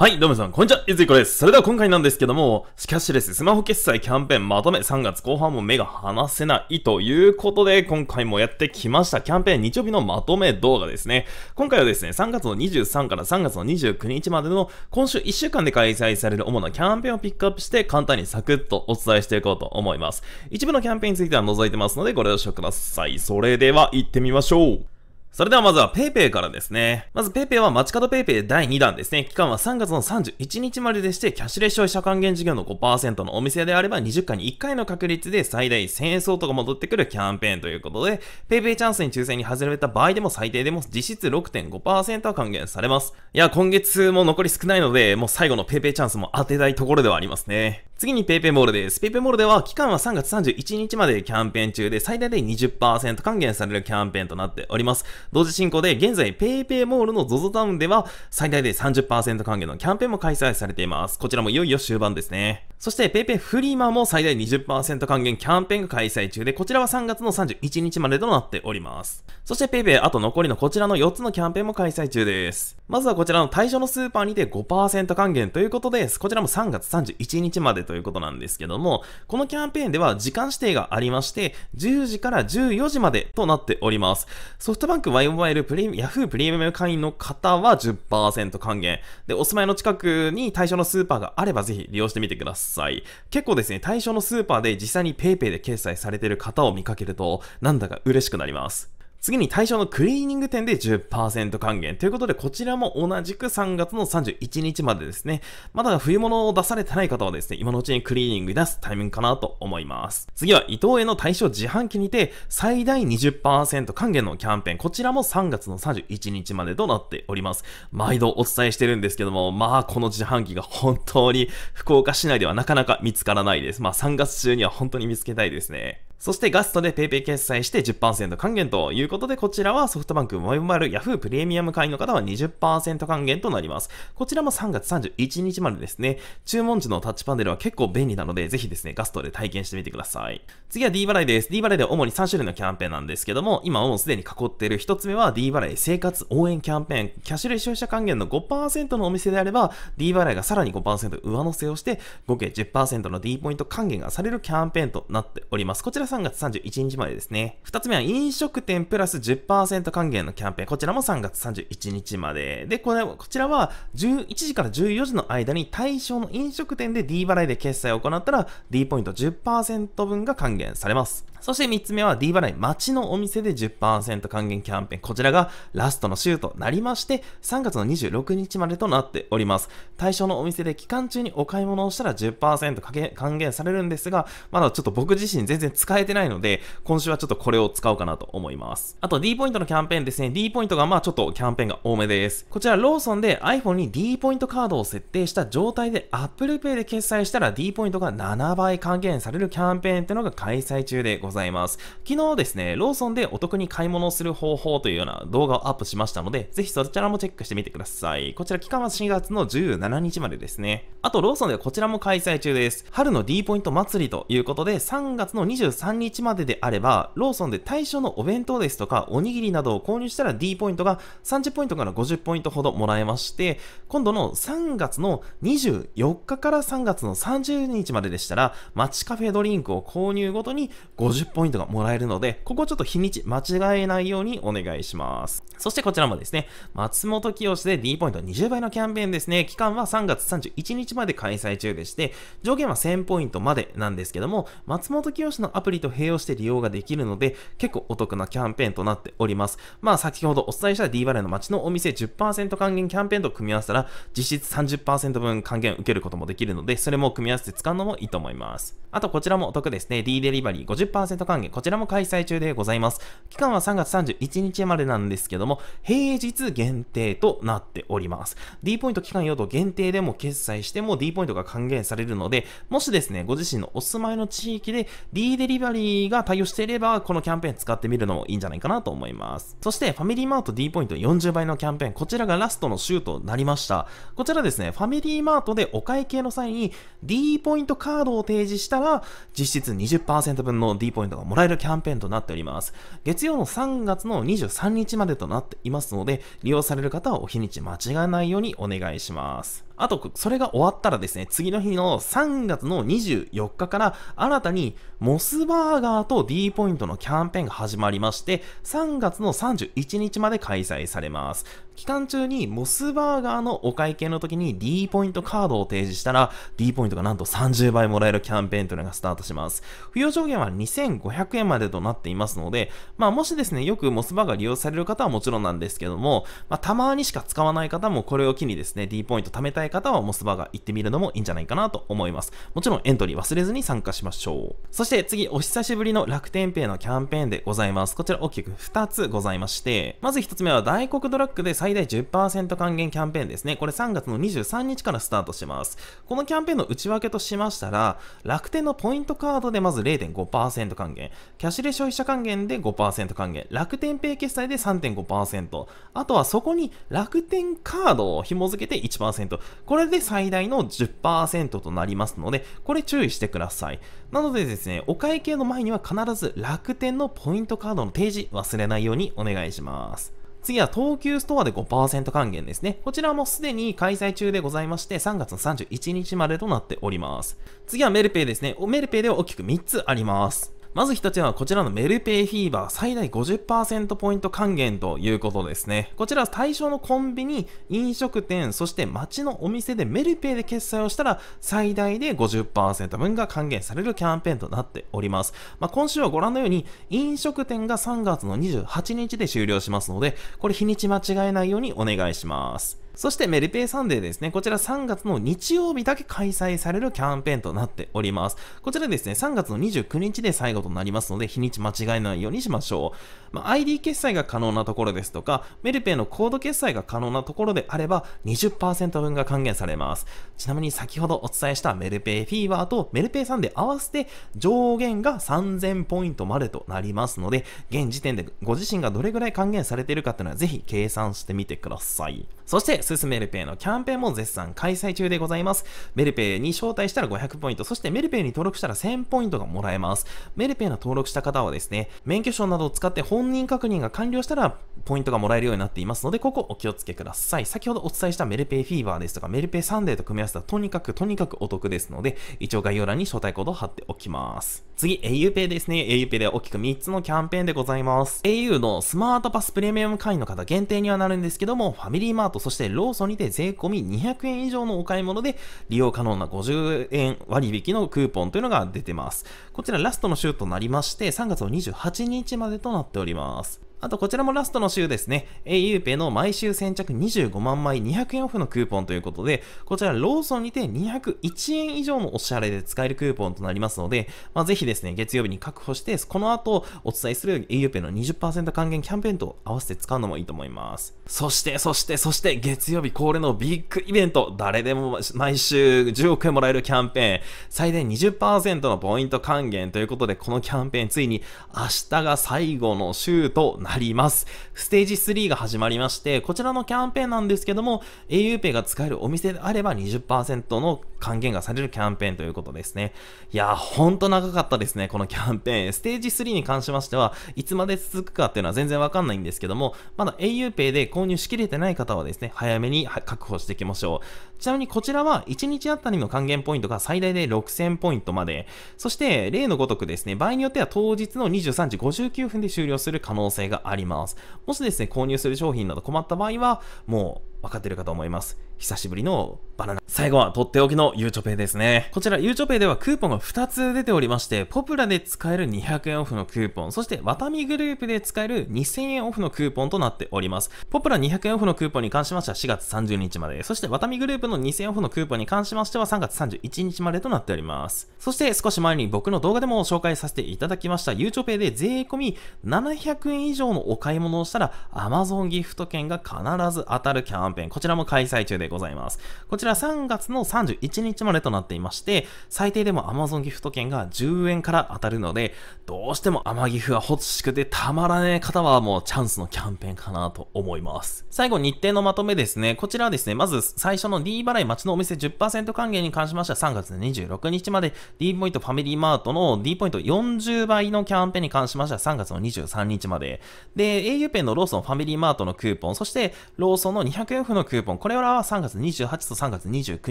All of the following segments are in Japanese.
はい、どうもさん、こんにちは、ゆずいこです。それでは今回なんですけども、キャッシュレススマホ決済キャンペーンまとめ3月後半も目が離せないということで、今回もやってきました。キャンペーン日曜日のまとめ動画ですね。今回はですね、3月の23から3月の29日までの今週1週間で開催される主なキャンペーンをピックアップして簡単にサクッとお伝えしていこうと思います。一部のキャンペーンについては除いてますのでご了承ください。それでは行ってみましょう。それではまずは PayPay からですね。まず PayPay は街角 PayPay 第2弾ですね。期間は3月の31日まででして、キャッシュレス消費者還元事業の5%のお店であれば20回に1回の確率で最大1000円相当が戻ってくるキャンペーンということで、PayPay チャンスに抽選に外れた場合でも最低でも実質6.5%は還元されます。いや、今月も残り少ないので、もう最後の PayPay チャンスも当てたいところではありますね。次に PayPay モールです。PayPay モールでは期間は3月31日までキャンペーン中で最大で20%還元されるキャンペーンとなっております。同時進行で現在 PayPay モールの ZOZO タウンでは最大で30%還元のキャンペーンも開催されています。こちらもいよいよ終盤ですね。そして PayPay フリーマーも最大20%還元キャンペーンが開催中で、こちらは3月の31日までとなっております。そして PayPay あと残りのこちらの4つのキャンペーンも開催中です。まずはこちらの対象のスーパーにて5%還元ということです。こちらも3月31日までということなんですけども、このキャンペーンでは時間指定がありまして、10時から14時までとなっております。ソフトバンク Y モバイルプレミ、Yahoo プレミアム会員の方は10%還元。で、お住まいの近くに対象のスーパーがあればぜひ利用してみてください。結構ですね、対象のスーパーで実際に PayPay で決済されている方を見かけると、なんだか嬉しくなります。次に対象のクリーニング店で10%還元ということで、こちらも同じく3月の31日までですね。まだ冬物を出されてない方はですね、今のうちにクリーニング出すタイミングかなと思います。次は、伊藤への対象自販機にて、最大20%還元のキャンペーン、こちらも3月の31日までとなっております。毎度お伝えしてるんですけども、まあ、この自販機が本当に福岡市内ではなかなか見つからないです。まあ、3月中には本当に見つけたいですね。そしてガストで PayPay 決済して10%還元というということで、こちらはソフトバンクモバイルヤフープレミアム会員の方は20%還元となります。こちらも3月31日までですね。注文時のタッチパネルは結構便利なので、ぜひですね、ガストで体験してみてください。次は D 払いです。D 払いでは主に3種類のキャンペーンなんですけども、今もうすでに囲っている1つ目は D 払い生活応援キャンペーン、キャッシュレス消費者還元の5%のお店であれば、D 払いがさらに5%上乗せをして、合計10%の D ポイント還元がされるキャンペーンとなっております。こちら3月31日までですね。2つ目は飲食店ププラス10%還元のキャンペーン、こちらも3月31日まで。で、これ、こちらは11時から14時の間に対象の飲食店で D 払いで決済を行ったら D ポイント10%分が還元されます。そして3つ目は D 払い、町のお店で10%還元キャンペーン。こちらがラストの週となりまして、3月の26日までとなっております。対象のお店で期間中にお買い物をしたら10%還元されるんですが、まだちょっと僕自身全然使えてないので、今週はちょっとこれを使おうかなと思います。あと D ポイントのキャンペーンですね。D ポイントがまあちょっとキャンペーンが多めです。こちらローソンで iPhone に D ポイントカードを設定した状態で Apple Pay で決済したら D ポイントが7倍還元されるキャンペーンってのが開催中でございます。ございます。昨日ですね、ローソンでお得に買い物をする方法というような動画をアップしましたので、ぜひそちらもチェックしてみてください。こちら期間は4月の17日までですね。あと、ローソンではこちらも開催中です。春の D ポイント祭りということで、3月の23日までであれば、ローソンで対象のお弁当ですとか、おにぎりなどを購入したら D ポイントが30ポイントから50ポイントほどもらえまして、今度の3月の24日から3月の30日まででしたら、街カフェドリンクを購入ごとに50 50ポイントがもらえるので、ここちょっと日にち間違えないようにお願いします。そしてこちらもですね、松本清で D ポイント20倍のキャンペーンですね、期間は3月31日まで開催中でして、上限は1000ポイントまでなんですけども、松本清のアプリと併用して利用ができるので、結構お得なキャンペーンとなっております。まあ先ほどお伝えした D バレーの街のお店10%還元キャンペーンと組み合わせたら、実質30%分還元受けることもできるので、それも組み合わせて使うのもいいと思います。あとこちらもお得ですね、D デリバリー50% 1 0還元、こちらも開催中でございます。期間は3月31日までなんですけども、平日限定となっております。D ポイント期間用途限定でも決済しても D ポイントが還元されるので、もしですね、ご自身のお住まいの地域で D デリバリーが対応していれば、このキャンペーン使ってみるのもいいんじゃないかなと思います。そして、ファミリーマート D ポイント40倍のキャンペーン、こちらがラストの週となりました。こちらですね、ファミリーマートでお会計の際に D ポイントカードを提示したら、実質20%分の D ポイントポイントがもらえるキャンペーンとなっております。月曜の3月の23日までとなっていますので、利用される方はお日にち間違えないようにお願いします。あと、それが終わったらですね、次の日の3月の24日から新たにモスバーガーと D ポイントのキャンペーンが始まりまして、3月の31日まで開催されます。期間中にモスバーガーのお会計の時に D ポイントカードを提示したら D ポイントがなんと30倍もらえるキャンペーンというのがスタートします。付与上限は2500円までとなっていますので、まあもしですね、よくモスバーガー利用される方はもちろんなんですけども、まあたまにしか使わない方もこれを機にですね、D ポイント貯めたいい方はモスバーガー行ってみるのもいいんじゃないかなと思います。もちろんエントリー忘れずに参加しましょう。そして次、お久しぶりの楽天ペイのキャンペーンでございます。こちら大きく2つございまして、まず1つ目は大黒ドラッグで最大10%還元キャンペーンですね。これ3月の23日からスタートします。このキャンペーンの内訳としましたら、楽天のポイントカードでまず0.5%還元、キャッシュレス消費者還元で5%還元、楽天ペイ決済で3.5%、あとはそこに楽天カードを紐付けて1%、これで最大の10%となりますので、これ注意してください。なのでですね、お会計の前には必ず楽天のポイントカードの提示忘れないようにお願いします。次は東急ストアで5%還元ですね。こちらもすでに開催中でございまして、3月の31日までとなっております。次はメルペイですね。メルペイでは大きく3つあります。まず1つ目はこちらのメルペイフィーバー最大50%ポイント還元ということですね。こちらは対象のコンビニ、飲食店、そして街のお店でメルペイで決済をしたら最大で50%分が還元されるキャンペーンとなっております。まあ、今週はご覧のように飲食店が3月の28日で終了しますので、これ日にち間違えないようにお願いします。そしてメルペイサンデーですね、こちら3月の日曜日だけ開催されるキャンペーンとなっております。こちらですね、3月の29日で最後となりますので、日にち間違えないようにしましょう。まあ、ID 決済が可能なところですとか、メルペイのコード決済が可能なところであれば20%分が還元されます。ちなみに先ほどお伝えしたメルペイフィーバーとメルペイサンデー合わせて上限が3000ポイントまでとなりますので、現時点でご自身がどれぐらい還元されているかというのはぜひ計算してみてください。そしてすすメルペイのキャンペーンも絶賛開催中でございます。メルペイに招待したら500ポイント、そしてメルペイに登録したら1000ポイントがもらえます。メルペイの登録した方はですね、免許証などを使って本人確認が完了したらポイントがもらえるようになっていますので、ここお気をつけください。先ほどお伝えしたメルペイフィーバーですとか、メルペイサンデーと組み合わせたとにかくとにかくお得ですので、一応概要欄に招待コードを貼っておきます。次、auPay ですね。auPay で大きく3つのキャンペーンでございます。au のスマートパスプレミアム会員の方限定にはなるんですけども、ファミリーマート、そしてローソンにて税込み200円以上のお買い物で利用可能な50円割引のクーポンというのが出てます。こちらラストの週となりまして、3月の28日までとなっております。あとこちらもラストの週ですね、auPay の毎週先着25万枚200円オフのクーポンということで、こちらローソンにて201円以上のお支払いで使えるクーポンとなりますので、まあ、ぜひですね、月曜日に確保して、この後お伝えする auPay の20%還元キャンペーンと合わせて使うのもいいと思います。そして、そして、そして、月曜日恒例のビッグイベント、誰でも毎週10億円もらえるキャンペーン、最大20%のポイント還元ということで、このキャンペーンついに明日が最後の週とななります。ステージ3が始まりまして、こちらのキャンペーンなんですけども、auPay が使えるお店であれば20%の還元がされるキャンペーンということですね。いやー、ほんと長かったですね、このキャンペーン。ステージ3に関しましては、いつまで続くかっていうのは全然わかんないんですけども、まだ auPay で購入しきれてない方はですね、早めに確保していきましょう。ちなみにこちらは1日あたりの還元ポイントが最大で6000ポイントまで、そして例のごとくですね、場合によっては当日の23時59分で終了する可能性ががあります。もしですね、購入する商品など困った場合は、もう分かってるかと思います。久しぶりのバナナ。最後はとっておきのゆうちょペイですね。こちらゆうちょペイではクーポンが2つ出ておりまして、ポプラで使える200円オフのクーポン、そしてワタミグループで使える2000円オフのクーポンとなっております。ポプラ200円オフのクーポンに関しましては4月30日まで、そしてワタミグループの2000円オフのクーポンに関しましては3月31日までとなっております。そして少し前に僕の動画でも紹介させていただきましたゆうちょペイで税込み700円以上のお買い物をしたら Amazon ギフト券が必ず当たるキャンーン、こちらも開催中でございます。こちら3月の31日までとなっていまして、最低でも Amazon ギフト券が10円から当たるので、どうしても甘ギフが欲しくてたまらねえ方はもうチャンスのキャンペーンかなと思います。最後日程のまとめですね。こちらはですね、まず最初の D 払い町のお店10%還元に関しましては3月26日まで D ポイントファミリーマートの D ポイント40倍のキャンペーンに関しましては3月の23日まで。で、a u ペンのローソンファミリーマートのクーポン、そしてローソンの200円給付のクーポン、これらは3月28と3月29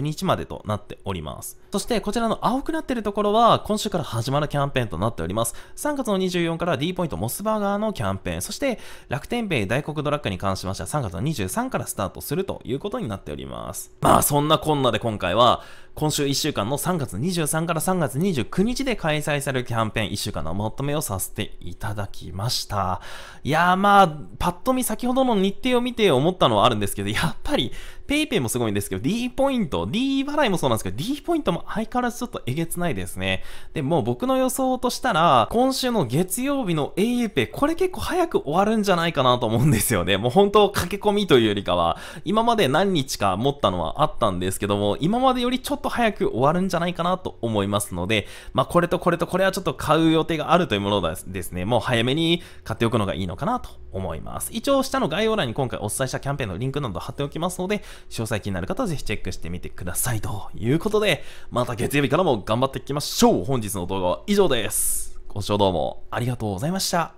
日までとなっております。そしてこちらの青くなっているところは今週から始まるキャンペーンとなっております。3月の24から D ポイントモスバーガーのキャンペーン、そして楽天ペイ大黒ドラッグに関しましては3月の23からスタートするということになっております。まあそんなこんなで今回は今週1週間の3月23から3月29日で開催されるキャンペーン1週間のまとめをさせていただきました。いやーまあ、パッと見先ほどの日程を見て思ったのはあるんですけど、やっぱり PayPay もすごいんですけど、D ポイント、D 払いもそうなんですけど、D ポイントも相変わらずちょっとえげつないですね。で、もう僕の予想としたら、今週の月曜日の auPay、これ結構早く終わるんじゃないかなと思うんですよね。もう本当駆け込みというよりかは、今まで何日か持ったのはあったんですけども、今までよりちょっとと早く終わるんじゃないかなと思いますので、まあ、これとこれとこれはちょっと買う予定があるというものですね、もう早めに買っておくのがいいのかなと思います。一応下の概要欄に今回お伝えしたキャンペーンのリンクなど貼っておきますので、詳細気になる方はぜひチェックしてみてください。ということで、また月曜日からも頑張っていきましょう本日の動画は以上です。ご視聴どうもありがとうございました。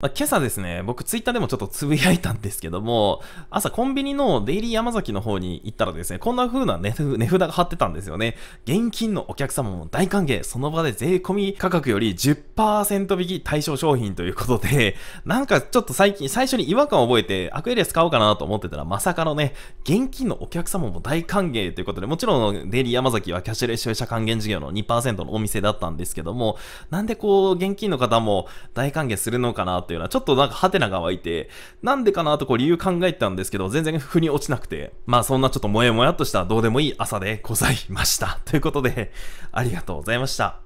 まあ、今朝ですね、僕ツイッターでもちょっとつぶやいたんですけども、朝コンビニのデイリー山崎の方に行ったらですね、こんな風な値札が貼ってたんですよね。現金のお客様も大歓迎、その場で税込み価格より10%引き対象商品ということで、なんかちょっと最近、最初に違和感を覚えて、アクエリア使おうかなと思ってたら、まさかのね、現金のお客様も大歓迎ということで、もちろんデイリー山崎はキャッシュレス消費者還元事業の2%のお店だったんですけども、なんでこう、現金の方も大歓迎するのかなったようは、ちょっとなんかハテナが湧いて、なんでかなとこう理由考えたんですけど、全然腑に落ちなくて、まあそんなちょっともやもやっとしたどうでもいい朝でございました。ということで、ありがとうございました。